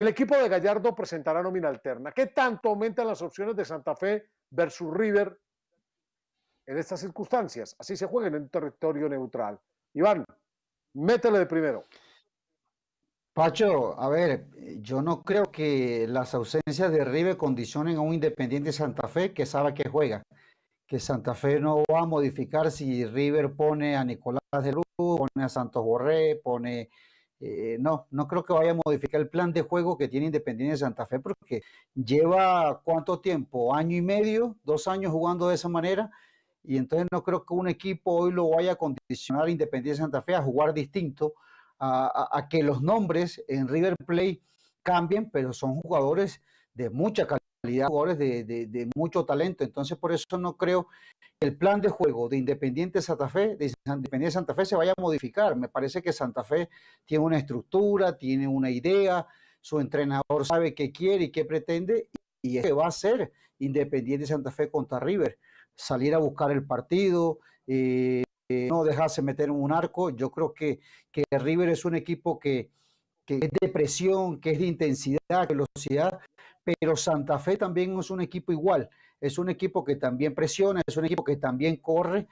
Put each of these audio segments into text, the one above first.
El equipo de Gallardo presentará nómina alterna. ¿Qué tanto aumentan las opciones de Santa Fe versus River en estas circunstancias? Así se juega en un territorio neutral. Iván, métele de primero. Pacho, a ver, yo no creo que las ausencias de River condicionen a un Independiente Santa Fe que sabe que juega. Que Santa Fe no va a modificar si River pone a Nicolás de Luz, pone a Santos Borré, pone eh, no, no creo que vaya a modificar el plan de juego que tiene Independiente de Santa Fe porque lleva cuánto tiempo, año y medio, dos años jugando de esa manera y entonces no creo que un equipo hoy lo vaya a condicionar Independiente de Santa Fe a jugar distinto, a, que los nombres en River Play cambien, pero son jugadores de mucha calidad jugadores de, mucho talento. Entonces, por eso no creo que el plan de juego de Independiente Santa Fe, de Independiente Santa Fe, se vaya a modificar. Me parece que Santa Fe tiene una estructura, tiene una idea, su entrenador sabe qué quiere y qué pretende, y es que va a ser Independiente Santa Fe contra River. Salir a buscar el partido, eh, eh, no dejarse meter en un arco. Yo creo que, River es un equipo que, es de presión, que es de intensidad, que velocidad, pero Santa Fe también es un equipo igual, es un equipo que también presiona, es un equipo que también corre.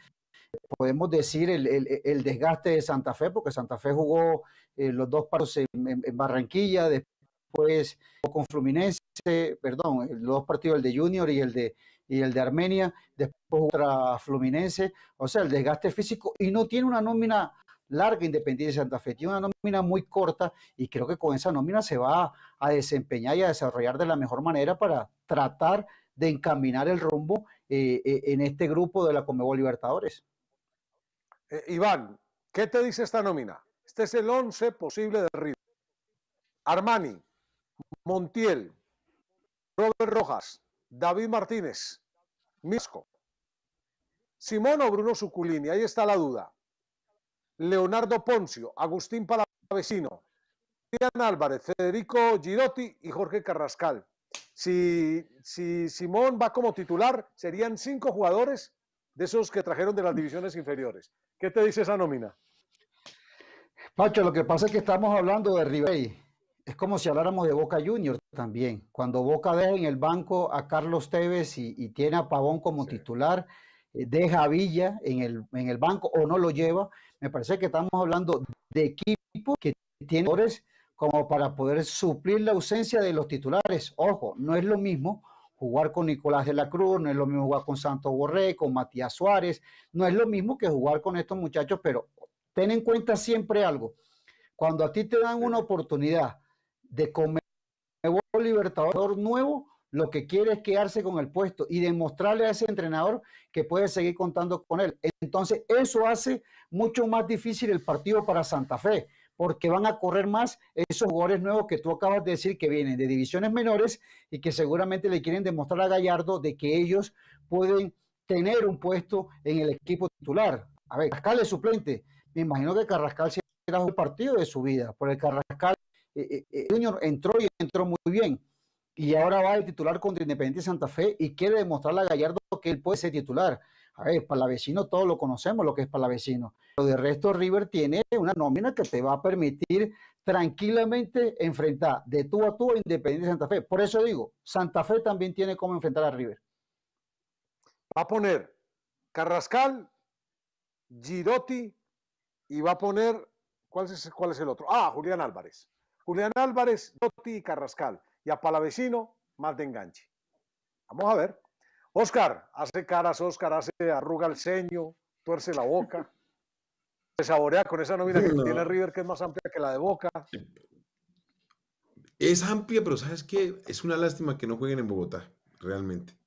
Podemos decir el, desgaste de Santa Fe, porque Santa Fe jugó eh, los dos partidos en, Barranquilla, después con Fluminense, perdón, los dos partidos, el de Junior y el de, el de Armenia, después contra Fluminense, o sea, el desgaste físico y no tiene una nómina larga Independiente de Santa Fe. Tiene una nómina muy corta y creo que con esa nómina se va a, desempeñar y a desarrollar de la mejor manera para tratar de encaminar el rumbo eh, eh, en este grupo de la Comebol Libertadores. Eh, Iván, ¿qué te dice esta nómina? Este es el 11 posible de River. Armani, Montiel, Robert Rojas, David Martínez, Misco, Simón o Bruno Suculini. Ahí está la duda. Leonardo Poncio, Agustín Palavecino, Adrián Álvarez, Federico Girotti y Jorge Carrascal. Si, Simón va como titular, serían cinco jugadores de esos que trajeron de las divisiones inferiores. ¿Qué te dice esa nómina? Pacho, lo que pasa es que estamos hablando de Ribey. Es como si habláramos de Boca Juniors también. Cuando Boca deja en el banco a Carlos Tevez y, tiene a Pavón como titular, eh, deja Villa en el, banco o no lo lleva. Me parece que estamos hablando de equipos que tienen jugadores como para poder suplir la ausencia de los titulares. Ojo, no es lo mismo jugar con Nicolás de la Cruz, no es lo mismo jugar con Santo Borré, con Matías Suárez, no es lo mismo que jugar con estos muchachos, pero ten en cuenta siempre algo. Cuando a ti te dan una oportunidad de comer un Libertador nuevo, lo que quiere es quedarse con el puesto y demostrarle a ese entrenador que puede seguir contando con él. Entonces, eso hace mucho más difícil el partido para Santa Fe, porque van a correr más esos jugadores nuevos que tú acabas de decir que vienen de divisiones menores y que seguramente le quieren demostrar a Gallardo de que ellos pueden tener un puesto en el equipo titular. A ver, Carrascal es suplente. Me imagino que Carrascal será un partido de su vida, porque el Carrascal eh, eh, eh, Junior entró y entró muy bien y ahora va a titular contra Independiente Santa Fe y quiere demostrarle a Gallardo que él puede ser titular. A ver, Palavecino todos lo conocemos lo que es Palavecino. Pero de resto River tiene una nómina que te va a permitir tranquilamente enfrentar de tú a tú a Independiente Santa Fe. Por eso digo, Santa Fe también tiene cómo enfrentar a River. Va a poner Carrascal, Girotti y va a poner, ¿cuál es, el otro? Ah, Julián Álvarez. Julián Álvarez, Giroti y Carrascal y a Palavecino más de enganche. Vamos a ver. Oscar, hace caras, Oscar, hace arruga el ceño, tuerce la boca, se saborea con esa nómina que tiene River, que es más amplia que la de Boca. Es amplia, pero sabes qué? es una lástima que no jueguen en Bogotá, realmente.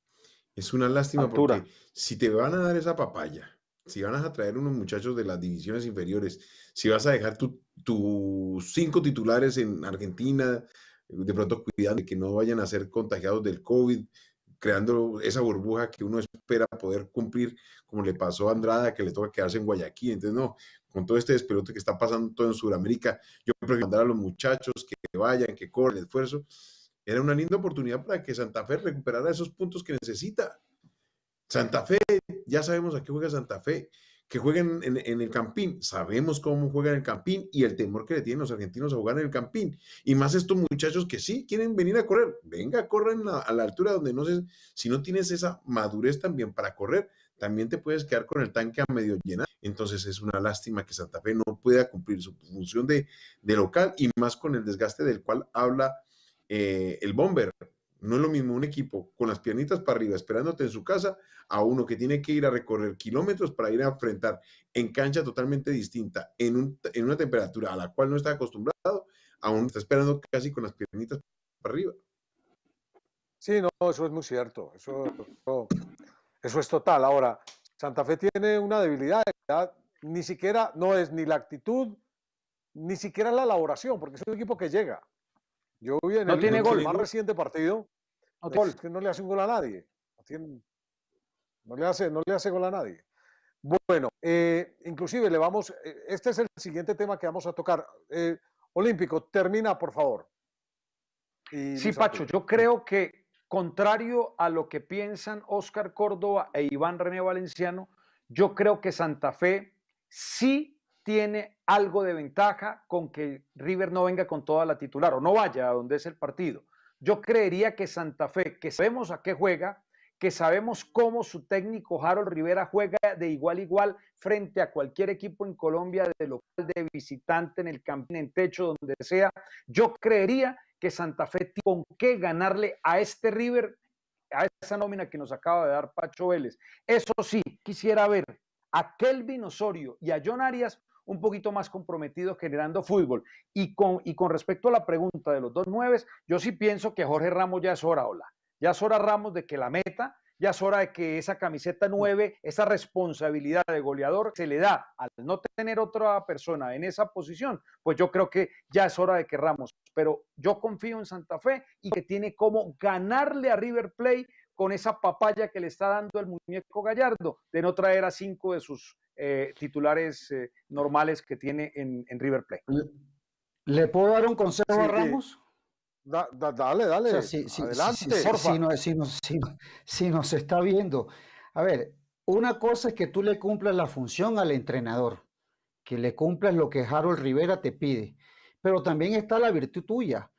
Es una lástima porque si te van a dar esa papaya, si van a traer unos muchachos de las divisiones inferiores, si vas a dejar tus cinco titulares en Argentina, de pronto cuidando de que no vayan a ser contagiados del COVID, creando esa burbuja que uno espera poder cumplir, como le pasó a Andrada, que le toca quedarse en Guayaquil. Entonces, no, con todo este despelote que está pasando todo en Sudamérica, yo prefiero mandar a los muchachos que vayan, que corren el esfuerzo. Era una linda oportunidad para que Santa Fe recuperara esos puntos que necesita. Santa Fe, ya sabemos a qué juega Santa Fe que jueguen en, el Campín. Sabemos cómo juegan en el Campín y el temor que le tienen los argentinos a jugar en el Campín. Y más estos muchachos que sí quieren venir a correr. Venga, corren a, la altura donde no sé, si no tienes esa madurez también para correr, también te puedes quedar con el tanque a medio llena. Entonces es una lástima que Santa Fe no pueda cumplir su función de, local y más con el desgaste del cual habla eh, el Bomber. No es lo mismo un equipo con las piernitas para arriba esperándote en su casa a uno que tiene que ir a recorrer kilómetros para ir a enfrentar en cancha totalmente distinta, en, una temperatura a la cual no está acostumbrado, a uno está esperando casi con las piernitas para arriba. Sí, no, eso es muy cierto. Eso, es total. Ahora, Santa Fe tiene una debilidad, ni siquiera, no es ni la actitud, ni siquiera la elaboración, porque es un equipo que llega. Yo vi en no el, tiene más reciente partido. No, que no le hace un gol a nadie. No, le, hace, gol a nadie. Bueno, eh, inclusive le vamos. Eh, este es el siguiente tema que vamos a tocar. Eh, Olímpico, termina, por favor. sí, Pacho, yo creo que, contrario a lo que piensan Oscar Córdoba e Iván René Valenciano, yo creo que Santa Fe sí tiene algo de ventaja con que River no venga con toda la titular o no vaya a donde es el partido. Yo creería que Santa Fe, que sabemos a qué juega, que sabemos cómo su técnico Harold Rivera juega de igual a igual frente a cualquier equipo en Colombia, de local, de visitante, en el campín, en techo, donde sea. Yo creería que Santa Fe tiene con qué ganarle a este River, a esa nómina que nos acaba de dar Pacho Vélez. Eso sí, quisiera ver a Kelvin Osorio y a John Arias un poquito más comprometidos generando fútbol. Y con, y con respecto a la pregunta de los dos nueves, yo sí pienso que Jorge Ramos ya es hora, hola. Ya es hora Ramos de que la meta, ya es hora de que esa camiseta nueve, esa responsabilidad de goleador se le da al no tener otra persona en esa posición, pues yo creo que ya es hora de que Ramos, pero yo confío en Santa Fe y que tiene como ganarle a River Plate con esa papaya que le está dando el muñeco Gallardo de no traer a cinco de sus eh, titulares eh, normales que tiene en, River Plate. ¿Le, puedo dar un consejo a Ramos? dale, dale. adelante. Si, nos, nos está viendo. A ver, una cosa es que tú le cumplas la función al entrenador, que le cumplas lo que Harold Rivera te pide, pero también está la virtud tuya.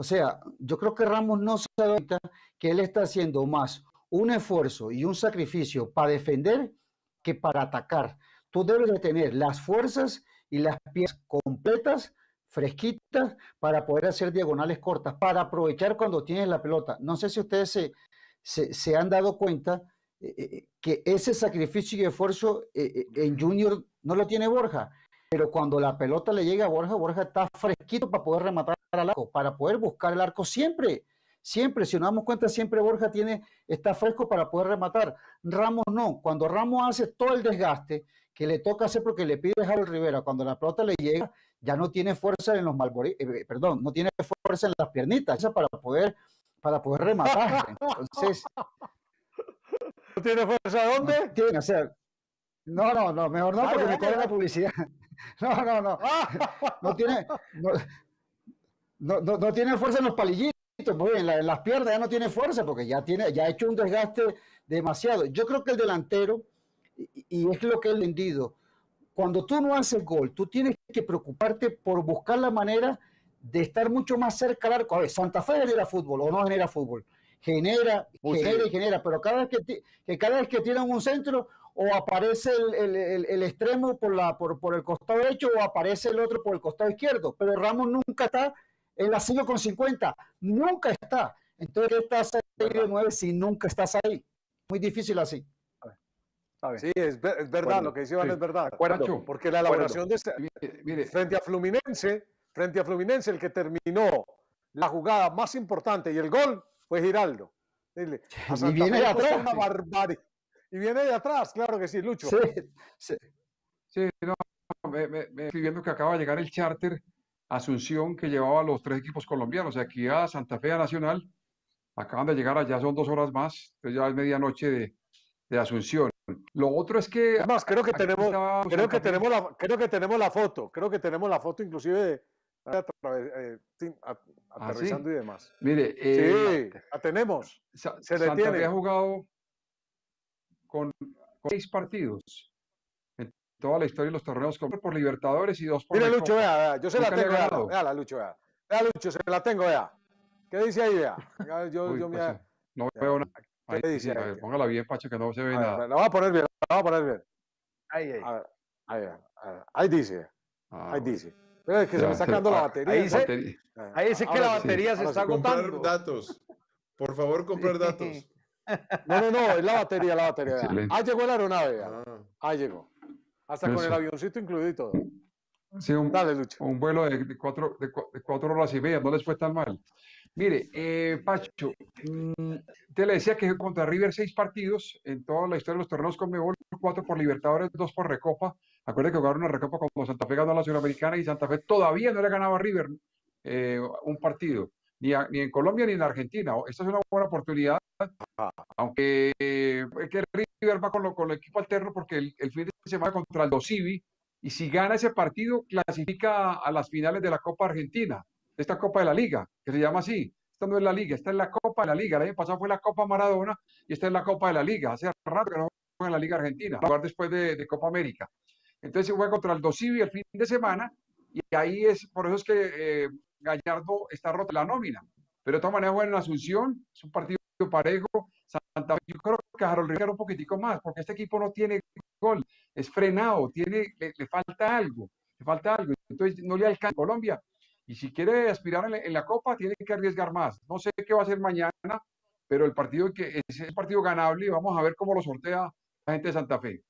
O sea, yo creo que Ramos no se cuenta que él está haciendo más un esfuerzo y un sacrificio para defender que para atacar. Tú debes de tener las fuerzas y las piezas completas, fresquitas, para poder hacer diagonales cortas, para aprovechar cuando tienes la pelota. No sé si ustedes se, han dado cuenta eh, eh, eh, que ese sacrificio y esfuerzo en Junior no lo tiene Borja, pero cuando la pelota le llega a Borja, Borja está fresquito para poder rematar para poder buscar el arco siempre. Siempre, si nos damos cuenta, siempre Borja tiene, está fresco para poder rematar. Ramos no. Cuando Ramos hace todo el desgaste que le toca hacer porque le pide dejar el Rivera, cuando la pelota le llega, ya no tiene fuerza en los eh, eh, perdón, no tiene fuerza en las piernitas, esa para poder, para poder rematar. Entonces. ¿No tiene fuerza dónde? No tiene, no, no, no, mejor no, porque me coge la publicidad. No, no, no. No tiene, no, no, tiene fuerza en los palillitos, bien, en las piernas ya no tiene fuerza porque ya, tiene, ya ha hecho un desgaste demasiado. Yo creo que el delantero, y, es lo que he vendido, cuando tú no haces gol, tú tienes que preocuparte por buscar la manera de estar mucho más cerca al arco. Santa Fe genera fútbol o no genera fútbol. Genera, genera y genera, pero cada vez que, que, cada vez que tiran un centro, o aparece el, extremo por, la, por, por, el costado derecho, o aparece el otro por el costado izquierdo. Pero Ramos nunca está el asilo con 50, nunca está. Entonces, ¿qué estás ahí de 9 si nunca estás ahí? Muy difícil así. Sí, es, verdad, lo que dice Iván es verdad. Porque la elaboración de este, eh, frente a Fluminense, frente a Fluminense, el que terminó la jugada más importante y el gol fue Giraldo. Dile, y viene de atrás. claro que sí, Lucho. Sí, no, me, estoy viendo que acaba de llegar el charter Asunción que llevaba a los tres equipos colombianos, aquí a Santa Fe a Nacional, acaban de llegar allá, son dos horas más, entonces ya es medianoche de, Asunción. Lo otro es que... Además, creo que, tenemos, creo, que tenemos la, creo que tenemos la foto, creo que tenemos la foto inclusive de... Eh, ¿Ah, aterrizando y demás. Mire, eh, sí, la tenemos. Había Santa Fe ha jugado con, con seis partidos toda la historia de los torneos por Libertadores y dos por Mira, Lucho, vea, yo se la tengo, vea, vea la Lucho, vea. Lucho, se la tengo, vea. ¿Qué dice ahí, vea? Yo, yo No veo nada. Ahí, ¿Qué dice? ahí? póngala bien, Pacho, que no se ve nada. La voy a poner bien, la voy a poner bien. Ahí, ahí. A ahí, ahí dice. Ah, ahí dice. Pero que se me está sacando la ah, batería. Ahí dice, Ahí dice que la batería se está agotando. Comprar datos. Por favor, comprar datos. No, no, no, es la batería, la batería. ah Ahí llegó la aeronave. Ah. Ahí llegó. Hasta con el avioncito incluido y todo. Sí, un, vuelo de, cuatro, de, horas y media, no les fue tan mal. Mire, eh, Pacho, mm, te le decía que contra River seis partidos en toda la historia de los torneos con Mebol, cuatro por Libertadores, dos por Recopa. Acuérdate que jugaron una Recopa como Santa Fe ganó a la Americana y Santa Fe todavía no le ganaba a River eh, un partido ni, en Colombia ni en Argentina. Esta es una buena oportunidad, ah. aunque eh, es que River va con, el equipo alterno porque el, fin de semana contra el Dosivi y si gana ese partido clasifica a, las finales de la Copa Argentina, esta Copa de la Liga, que se llama así. Esta no es la Liga, esta es la Copa de la Liga. El año pasado fue la Copa Maradona y esta es la Copa de la Liga. Hace rato que no juega en la Liga Argentina, jugar después de, Copa América. Entonces se juega contra el Dosivi el fin de semana y ahí es, por eso es que eh, Gallardo está roto la nómina. Pero de todas maneras bueno, Asunción, es un partido parejo. Santa yo creo que Harold Rivera un poquitico más, porque este equipo no tiene gol, es frenado, tiene, le, falta algo, le falta algo. Entonces no le alcanza Colombia. Y si quiere aspirar en la, Copa, tiene que arriesgar más. No sé qué va a hacer mañana, pero el partido que es el partido ganable y vamos a ver cómo lo sortea la gente de Santa Fe.